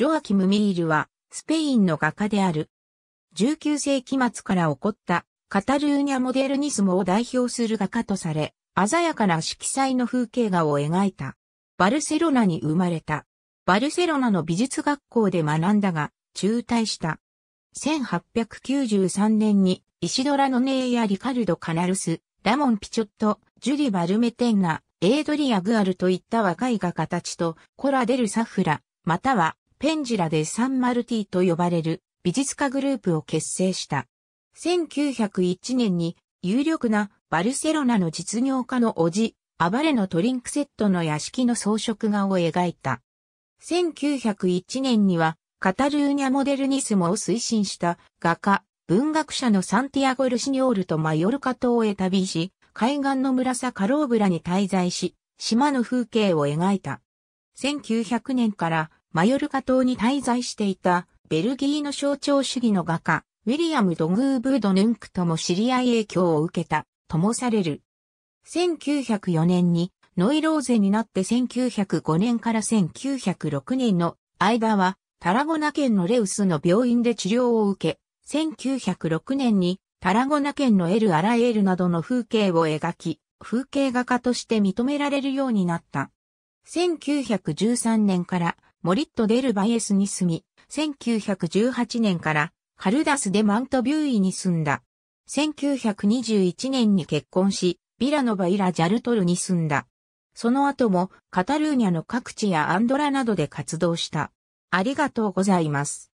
ジョアキム・ミールは、スペインの画家である。19世紀末から起こったカタルーニャモデルニスモを代表する画家とされ、鮮やかな色彩の風景画を描いた。バルセロナに生まれた。バルセロナの美術学校で学んだが、中退した。1893年にイシドラのネーやリカルド・カナルス、ラモン・ピチョット、ジュリ・バルメテンナ、エードリア・グアルといった若い画家たちとコラ・デル・サフラ、またはペンジラでサンマルティと呼ばれる美術家グループを結成した。1901年に有力なバルセロナの実業家の叔父、アバレのトリンクセットの屋敷の装飾画を描いた。1901年にはカタルーニャモデルニスモを推進した画家、文学者のサンティアゴ・ルシニョールとマヨルカ島へ旅し、海岸の村サカローブラに滞在し、島の風景を描いた。1900年からマヨルカ島に滞在していたベルギーの象徴主義の画家、ウィリアム・ドグーブード・ヌンクとも知り合い影響を受けた、ともされる。1904年にノイローゼになって1905年から1906年の間はタラゴナ県のレウスの病院で治療を受け、1906年にタラゴナ県のエル・アラエールなどの風景を描き、風景画家として認められるようになった。1913年からモリット・デル・バイエスに住み、1918年からカルダス・デ・マント・ビューイに住んだ。1921年に結婚し、ビラノバ・イラ・ジャルトルに住んだ。その後もカタルーニャの各地やアンドラなどで活動した。ありがとうございます。